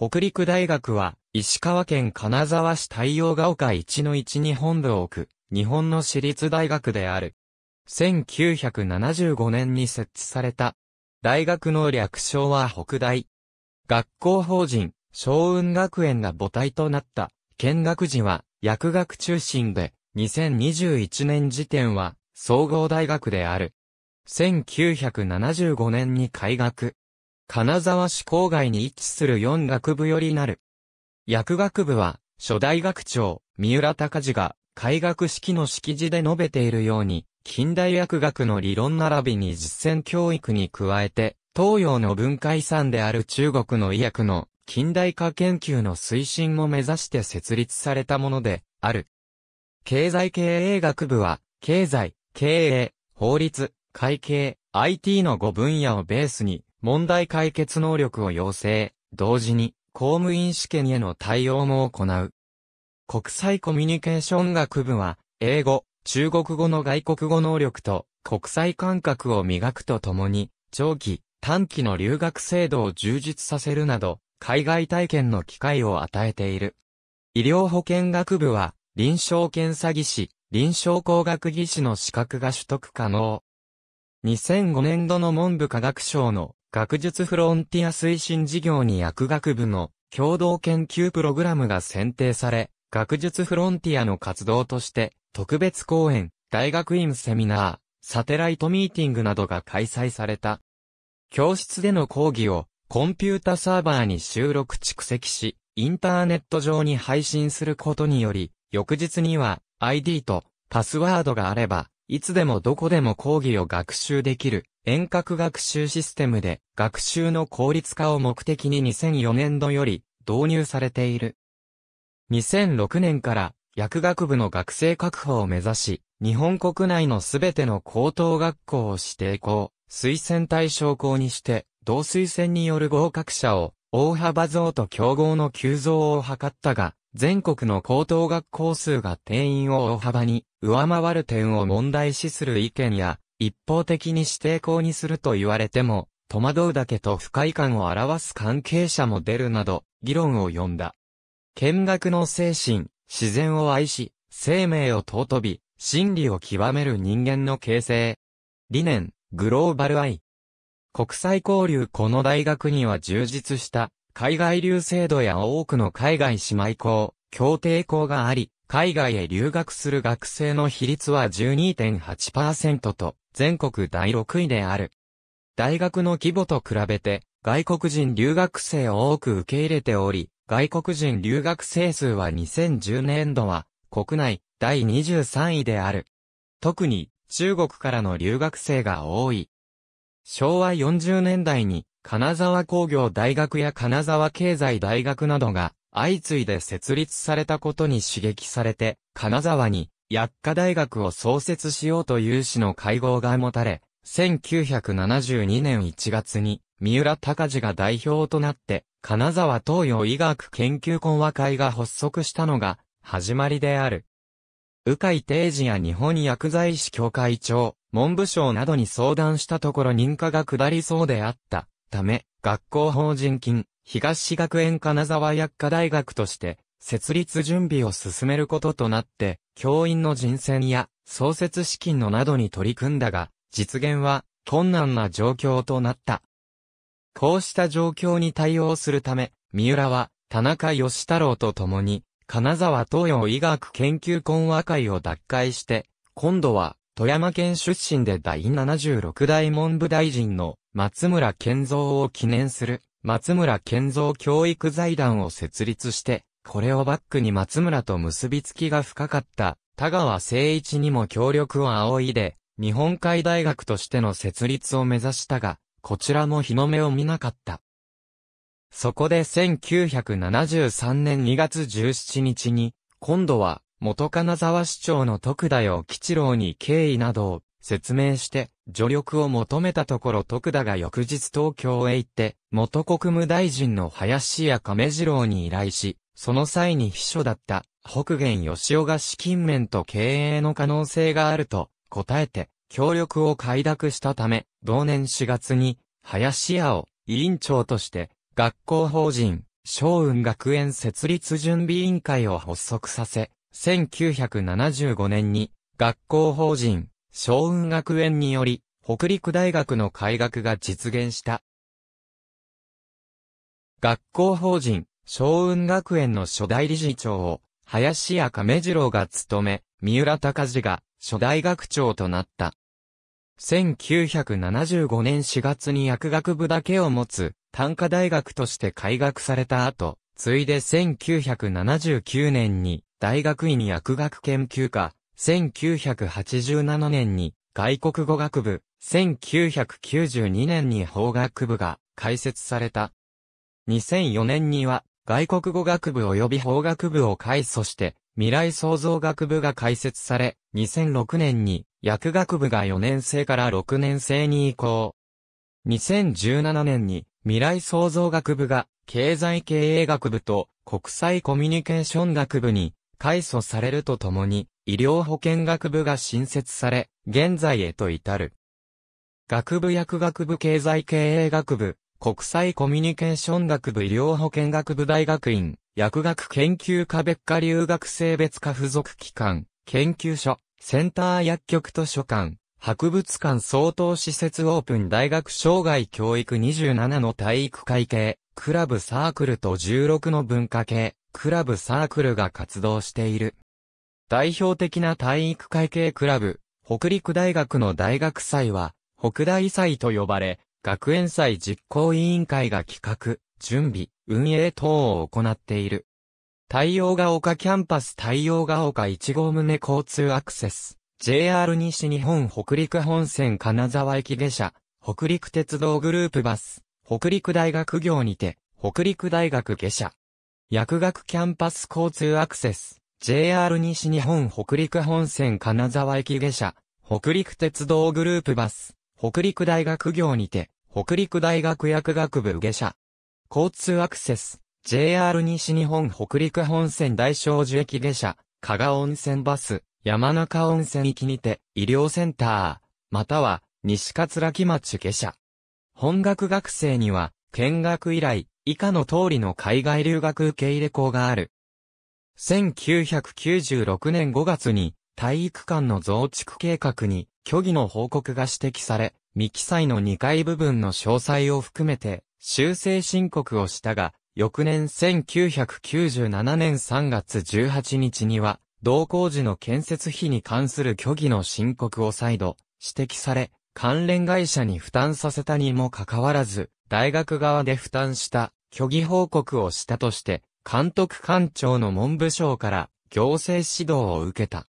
北陸大学は、石川県金沢市太陽が丘1の1に本部を置く、日本の私立大学である。1975年に設置された。大学の略称は北大。学校法人、小雲学園が母体となった。見学時は、薬学中心で、2021年時点は、総合大学である。1975年に開学。金沢市郊外に位置する4学部よりなる。薬学部は、初代学長、三浦隆治が、開学式の式辞で述べているように、近代薬学の理論並びに実践教育に加えて、東洋の文化遺産である中国の医薬の近代化研究の推進も目指して設立されたもので、ある。経済経営学部は、経済、経営、法律、会計、IT の5分野をベースに、問題解決能力を要請、同時に公務員試験への対応も行う。国際コミュニケーション学部は、英語、中国語の外国語能力と国際感覚を磨くとともに、長期、短期の留学制度を充実させるなど、海外体験の機会を与えている。医療保険学部は、臨床検査技師、臨床工学技師の資格が取得可能。2005年度の文部科学省の学術フロンティア推進事業に薬学部の共同研究プログラムが選定され、学術フロンティアの活動として、特別講演、大学院セミナー、サテライトミーティングなどが開催された。教室での講義をコンピュータサーバーに収録蓄積し、インターネット上に配信することにより、翌日には ID とパスワードがあれば、いつでもどこでも講義を学習できる遠隔学習システムで学習の効率化を目的に2004年度より導入されている。2006年から薬学部の学生確保を目指し、日本国内のすべての高等学校を指定校、推薦対象校にして、同推薦による合格者を大幅増と競合の急増を図ったが、全国の高等学校数が定員を大幅に上回る点を問題視する意見や、一方的に指定校にすると言われても、戸惑うだけと不快感を表す関係者も出るなど、議論を呼んだ。見学の精神、自然を愛し、生命を尊び、真理を極める人間の形成。理念、グローバル愛。国際交流この大学には充実した、海外流制度や多くの海外姉妹校、協定校があり、海外へ留学する学生の比率は12.8%と全国第6位である。大学の規模と比べて、外国人留学生を多く受け入れており、外国人留学生数は2010年度は、国内第23位である。特に、中国からの留学生が多い。昭和40年代に、金沢工業大学や金沢経済大学などが、相次いで設立されたことに刺激されて、金沢に薬科大学を創設しようという市の会合が持たれ、1972年1月に、三浦隆治が代表となって、金沢東洋医学研究懇話会が発足したのが、始まりである。鵜飼定治や日本薬剤師協会長、文部省などに相談したところ認可が下りそうであった。ため、学校法人金、東学園金沢薬科大学として、設立準備を進めることとなって、教員の人選や創設資金のなどに取り組んだが、実現は困難な状況となった。こうした状況に対応するため、三浦は田中義太郎と共に、金沢東洋医学研究懇和会を脱会して、今度は富山県出身で第76代文部大臣の松村健三を記念する松村健三教育財団を設立して、これをバックに松村と結びつきが深かった、田川誠一にも協力を仰いで、日本海大学としての設立を目指したが、こちらも日の目を見なかった。そこで1973年2月17日に、今度は元金沢市長の徳田よ吉郎に経緯などを説明して助力を求めたところ徳田が翌日東京へ行って元国務大臣の林家亀次郎に依頼しその際に秘書だった北元義雄が資金面と経営の可能性があると答えて協力を快諾したため、同年4月に林家を委員長として学校法人小雲学園設立準備委員会を発足させ、1975年に学校法人小雲学園により北陸大学の開学が実現した。学校法人小雲学園の初代理事長を、林家亀次郎が務め、三浦隆治が初代学長となった。1975年4月に薬学部だけを持つ、短科大学として開学された後、ついで1979年に大学院薬学研究科、1987年に外国語学部、1992年に法学部が開設された。2004年には外国語学部及び法学部を開祖して、未来創造学部が開設され、2006年に薬学部が4年生から6年生に移行。2017年に未来創造学部が経済経営学部と国際コミュニケーション学部に開祖されるとともに医療保険学部が新設され、現在へと至る。学部薬学部経済経営学部、国際コミュニケーション学部医療保健学部大学院、薬学研究科別科留学生別科付属機関、研究所、センター薬局図書館、博物館相当施設オープン大学生涯教育27の体育会系、クラブサークルと16の文化系、クラブサークルが活動している。代表的な体育会系クラブ、北陸大学の大学祭は、北大祭と呼ばれ、学園祭実行委員会が企画、準備、運営等を行っている。太陽が丘キャンパス太陽が丘1号棟交通アクセス、JR 西日本北陸本線金沢駅下車、北陸鉄道グループバス、北陸大学業にて、北陸大学下車。薬学キャンパス交通アクセス、JR 西日本北陸本線金沢駅下車、北陸鉄道グループバス、北陸大学業にて、北陸大学薬学部下社。交通アクセス、JR 西日本北陸本線大正樹駅下社、加賀温泉バス、山中温泉行きにて、医療センター、または、西葛木町下社。本学学生には、見学以来、以下の通りの海外留学受け入れ校がある。1996年5月に、体育館の増築計画に、虚偽の報告が指摘され、未記載の2回部分の詳細を含めて、修正申告をしたが、翌年1997年3月18日には、同工事の建設費に関する虚偽の申告を再度指摘され、関連会社に負担させたにもかかわらず、大学側で負担した虚偽報告をしたとして、監督官庁の文部省から行政指導を受けた。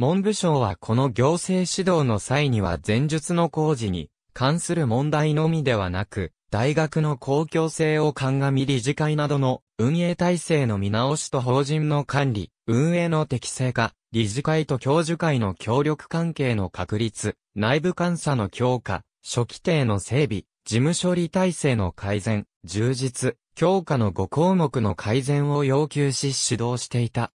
文部省はこの行政指導の際には前述の工事に関する問題のみではなく、大学の公共性を鑑み理事会などの運営体制の見直しと法人の管理、運営の適正化、理事会と教授会の協力関係の確立、内部監査の強化、初期定の整備、事務処理体制の改善、充実、強化の5項目の改善を要求し指導していた。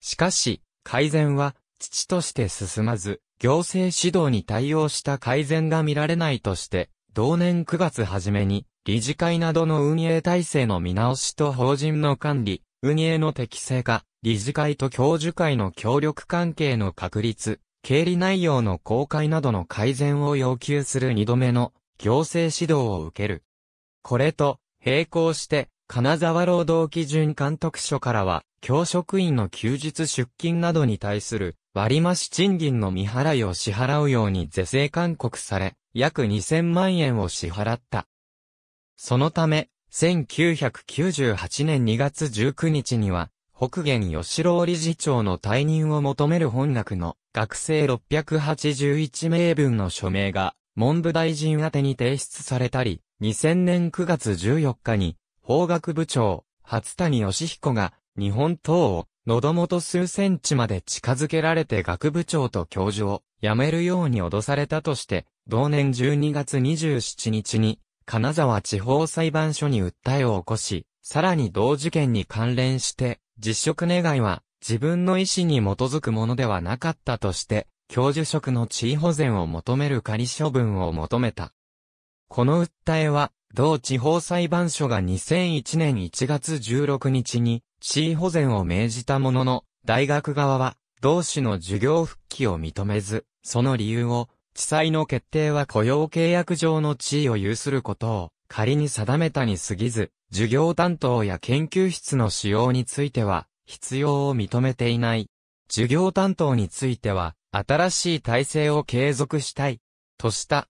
しかし、改善は土として進まず、行政指導に対応した改善が見られないとして、同年9月初めに、理事会などの運営体制の見直しと法人の管理、運営の適正化、理事会と教授会の協力関係の確立、経理内容の公開などの改善を要求する2度目の行政指導を受ける。これと並行して、金沢労働基準監督署からは、教職員の休日出勤などに対する割増賃金の未払いを支払うように是正勧告され、約2000万円を支払った。そのため、1998年2月19日には、北限吉郎理事長の退任を求める本学の学生681名分の署名が文部大臣宛に提出されたり、2000年9月14日に法学部長、初谷義彦が日本党を喉元数センチまで近づけられて学部長と教授を辞めるように脅されたとして、同年12月27日に、金沢地方裁判所に訴えを起こし、さらに同事件に関連して、実職願は自分の意思に基づくものではなかったとして、教授職の地位保全を求める仮処分を求めた。この訴えは、同地方裁判所が2001年1月16日に地位保全を命じたものの、大学側は、同志の授業復帰を認めず、その理由を、地裁の決定は雇用契約上の地位を有することを、仮に定めたに過ぎず、授業担当や研究室の使用については、必要を認めていない。授業担当については、新しい体制を継続したい、とした。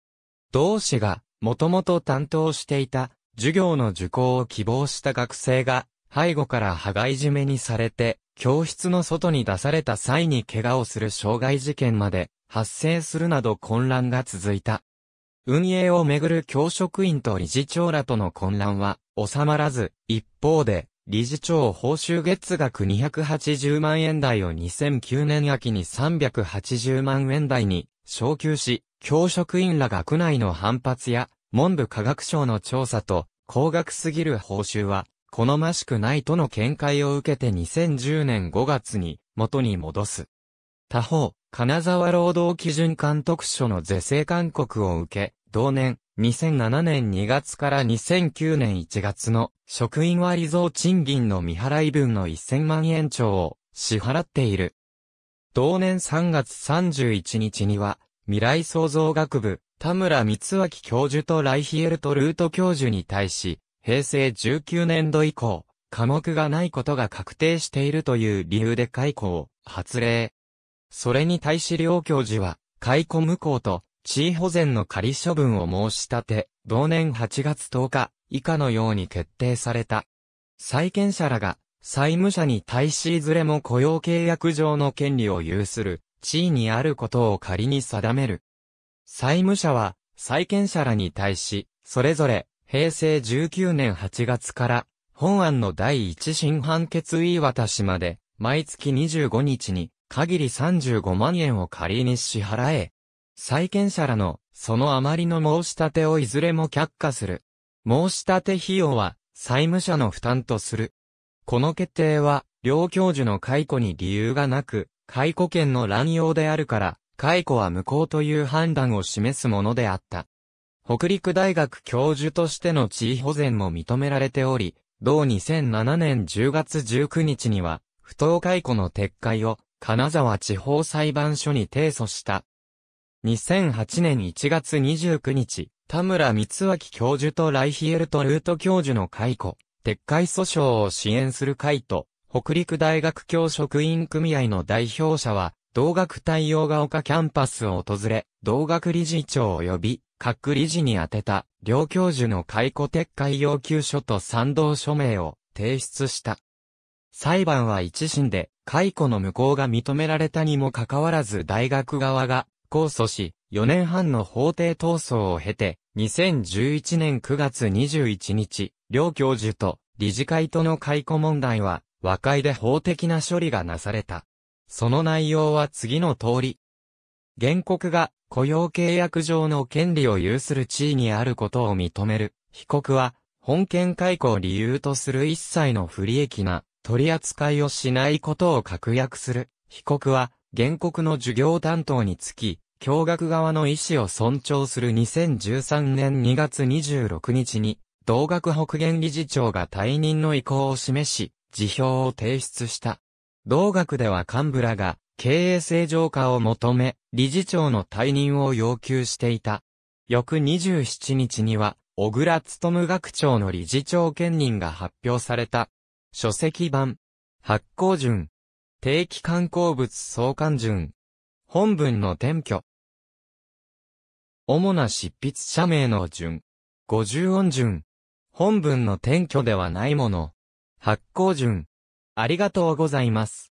同氏が、もともと担当していた、授業の受講を希望した学生が、背後から羽がい締めにされて、教室の外に出された際に怪我をする傷害事件まで発生するなど混乱が続いた。運営をめぐる教職員と理事長らとの混乱は収まらず、一方で、理事長報酬月額280万円台を2009年秋に380万円台に昇給し、教職員ら学内の反発や文部科学省の調査と高額すぎる報酬は好ましくないとの見解を受けて2010年5月に元に戻す。他方、金沢労働基準監督署の是正勧告を受け、同年、2007年2月から2009年1月の職員割増賃金の未払い分の1000万円超を支払っている。同年3月31日には、未来創造学部、田村光明教授とライヒエルトルート教授に対し、平成19年度以降、科目がないことが確定しているという理由で解雇を発令。それに対し両教授は、解雇無効と、地位保全の仮処分を申し立て、同年8月10日、以下のように決定された。債権者らが、債務者に対しいずれも雇用契約上の権利を有する、地位にあることを仮に定める。債務者は、債権者らに対し、それぞれ、平成19年8月から、本案の第一審判決言い渡しまで、毎月25日に、限り35万円を仮に支払え。債権者らの、その余りの申し立てをいずれも却下する。申し立て費用は、債務者の負担とする。この決定は、両教授の解雇に理由がなく、解雇権の乱用であるから、解雇は無効という判断を示すものであった。北陸大学教授としての地位保全も認められており、同2007年10月19日には、不当解雇の撤回を、金沢地方裁判所に提訴した。2008年1月29日、田村光明教授とライヒエルト・ルート教授の解雇、撤回訴訟を支援する会と、北陸大学教職員組合の代表者は、同学対応が丘キャンパスを訪れ、同学理事長及び各理事に宛てた、両教授の解雇撤回要求書と賛同署名を提出した。裁判は一審で、解雇の無効が認められたにもかかわらず大学側が控訴し、4年半の法廷闘争を経て、2011年9月21日、両教授と理事会との解雇問題は、和解で法的な処理がなされた。その内容は次の通り、原告が雇用契約上の権利を有する地位にあることを認める。被告は、本件解雇を理由とする一切の不利益な取り扱いをしないことを確約する。被告は、原告の授業担当につき、教学側の意思を尊重する2013年2月26日に、同学北限理事長が退任の意向を示し、辞表を提出した。同学では幹部らが、経営正常化を求め、理事長の退任を要求していた。翌27日には、小倉務学長の理事長兼任が発表された。書籍版、発行順、定期刊行物相関順、本文の転居。主な執筆者名の順、五十音順、本文の転居ではないもの、発行順、ありがとうございます。